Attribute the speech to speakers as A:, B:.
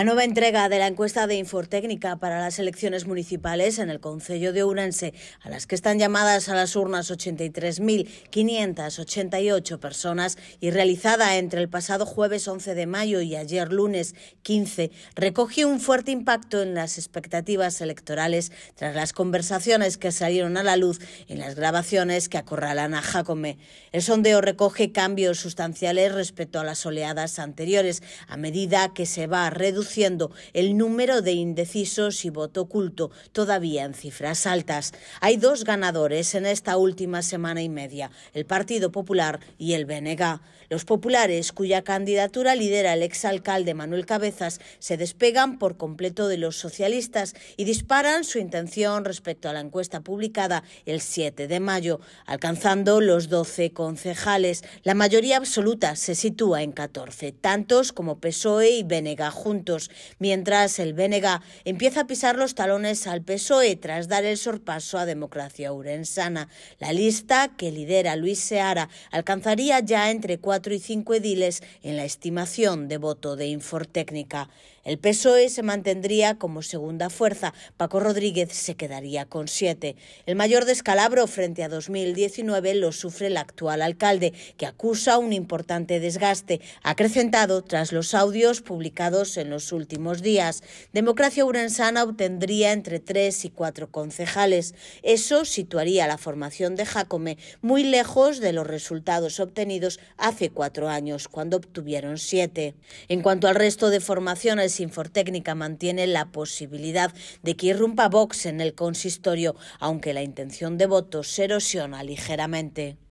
A: La nueva entrega de la encuesta de infotécnica para las elecciones municipales en el Concello de Urense, a las que están llamadas a las urnas 83.588 personas y realizada entre el pasado jueves 11 de mayo y ayer lunes 15, recogió un fuerte impacto en las expectativas electorales tras las conversaciones que salieron a la luz en las grabaciones que acorralan a Jacome. El sondeo recoge cambios sustanciales respecto a las oleadas anteriores, a medida que se va reducir el número de indecisos y voto oculto, todavía en cifras altas. Hay dos ganadores en esta última semana y media, el Partido Popular y el BNG. Los populares, cuya candidatura lidera el exalcalde Manuel Cabezas, se despegan por completo de los socialistas y disparan su intención respecto a la encuesta publicada el 7 de mayo, alcanzando los 12 concejales. La mayoría absoluta se sitúa en 14, tantos como PSOE y Benega juntos mientras el BNG empieza a pisar los talones al PSOE tras dar el sorpaso a Democracia Urensana. La lista que lidera Luis Seara alcanzaría ya entre cuatro y cinco ediles en la estimación de voto de Infortécnica. El PSOE se mantendría como segunda fuerza. Paco Rodríguez se quedaría con siete. El mayor descalabro frente a 2019 lo sufre el actual alcalde, que acusa un importante desgaste, acrecentado tras los audios publicados en los últimos días. Democracia Urensana obtendría entre tres y cuatro concejales. Eso situaría la formación de Jacome muy lejos de los resultados obtenidos hace cuatro años, cuando obtuvieron siete. En cuanto al resto de formaciones, Sinfortécnica mantiene la posibilidad de que irrumpa Vox en el consistorio, aunque la intención de votos se erosiona ligeramente.